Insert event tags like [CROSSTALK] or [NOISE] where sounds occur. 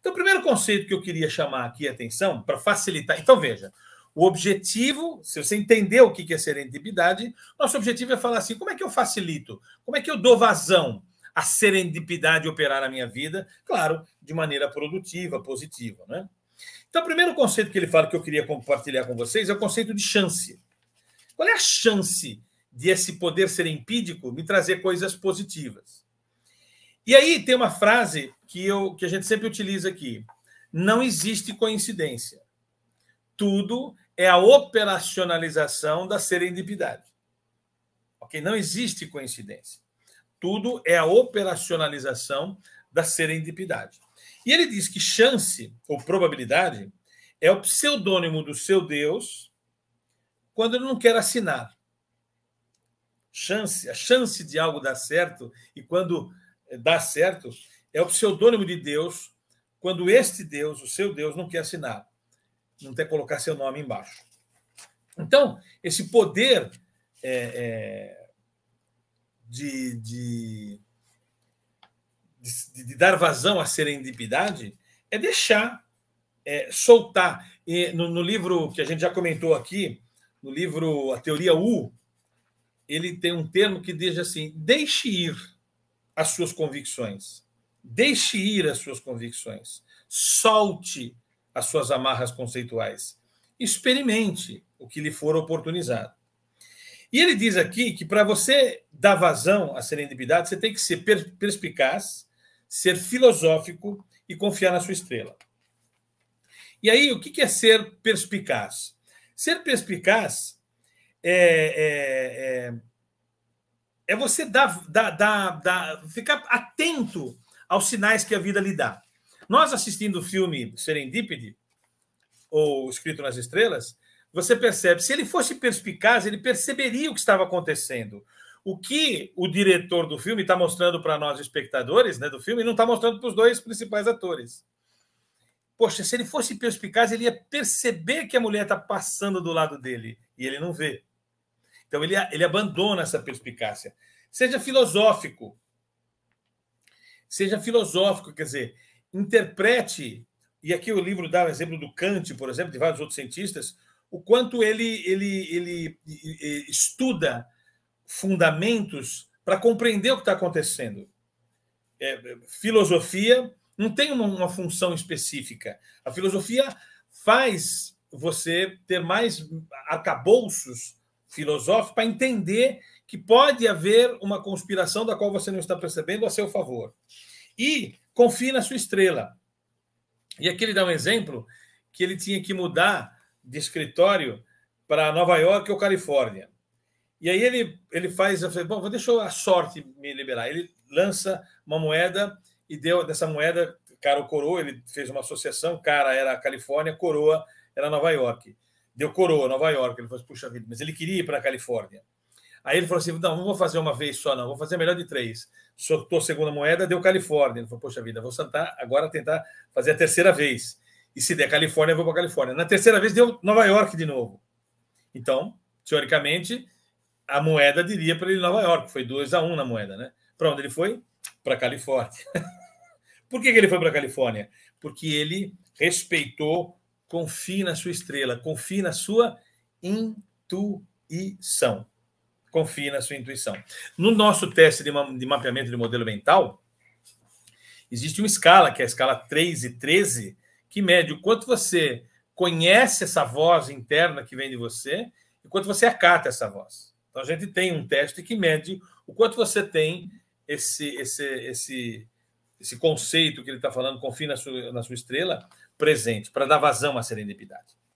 Então, o primeiro conceito que eu queria chamar aqui a atenção para facilitar. Então, veja, o objetivo, se você entender o que é serendipidade, nosso objetivo é falar assim: como é que eu facilito? Como é que eu dou vazão à serendipidade operar na minha vida? Claro, de maneira produtiva, positiva, né? Então, o primeiro conceito que ele fala que eu queria compartilhar com vocês é o conceito de chance. Qual é a chance de esse poder serempídico me trazer coisas positivas? E aí tem uma frase que, eu, que a gente sempre utiliza aqui: não existe coincidência. Tudo é a operacionalização da serendipidade. Ok? Não existe coincidência. Tudo é a operacionalização da serendipidade. E ele diz que chance ou probabilidade é o pseudônimo do seu Deus quando ele não quer assinar. Chance, a chance de algo dar certo e quando dá certo é o pseudônimo de Deus quando este Deus, o seu Deus, não quer assinar, não quer colocar seu nome embaixo. Então, esse poder é, é, de, de, de, de, dar vazão à serendipidade é deixar, é, soltar. E no, no livro que a gente já comentou aqui, no livro A Teoria U, ele tem um termo que diz assim: deixe ir as suas convicções. Deixe ir as suas convicções. Solte as suas amarras conceituais. Experimente o que lhe for oportunizado. E ele diz aqui que para você dar vazão à serendipidade, você tem que ser perspicaz, ser filosófico e confiar na sua estrela. E aí, o que é ser perspicaz? Ser perspicaz é, é, é é você dar, dar, dar, dar, ficar atento aos sinais que a vida lhe dá. Nós assistindo o filme Serendipity, ou Escrito nas Estrelas, você percebe, se ele fosse perspicaz, ele perceberia o que estava acontecendo. O que o diretor do filme está mostrando para nós, espectadores né, do filme, não está mostrando para os dois principais atores. Poxa, se ele fosse perspicaz, ele ia perceber que a mulher está passando do lado dele e ele não vê. Então, ele, ele abandona essa perspicácia. Seja filosófico. Seja filosófico, quer dizer, interprete. E aqui o livro dá o um exemplo do Kant, por exemplo, de vários outros cientistas, o quanto ele, ele, ele, estuda fundamentos para compreender o que está acontecendo. É, filosofia não tem uma, uma, função específica. A filosofia faz você ter mais arcabouços filosófico para entender que pode haver uma conspiração da qual você não está percebendo a seu favor. E confie na sua estrela. E aqui ele dá um exemplo que ele tinha que mudar de escritório para Nova York ou Califórnia. E aí ele, ele faz, eu falei, bom, deixa a sorte me liberar. Ele lança uma moeda e deu dessa moeda, cara ou coroa, ele fez uma associação, cara era a Califórnia, coroa era Nova York. Deu coroa, Nova York. Ele falou assim, puxa vida, mas ele queria ir para a Califórnia. Aí ele falou assim: não, não vou fazer uma vez só, não, vou fazer melhor de três. Soltou a segunda moeda, deu Califórnia. Ele falou: poxa vida, vou sentar agora tentar fazer a terceira vez. E se der Califórnia, eu vou para Califórnia. Na terceira vez deu Nova York de novo. Então, teoricamente, a moeda diria para ele Nova York. Foi 2 a 1 um na moeda, né? Para onde ele foi? Para Califórnia. [LAUGHS] Por que, que ele foi para Califórnia? Porque ele respeitou confie na sua estrela, confie na sua intuição. Confie na sua intuição. No nosso teste de, ma de mapeamento de modelo mental, existe uma escala, que é a escala 3 e 13, que mede o quanto você conhece essa voz interna que vem de você e quanto você acata essa voz. Então a gente tem um teste que mede o quanto você tem esse esse esse esse conceito que ele está falando, confie na sua, na sua estrela, presente, para dar vazão à serendipidade.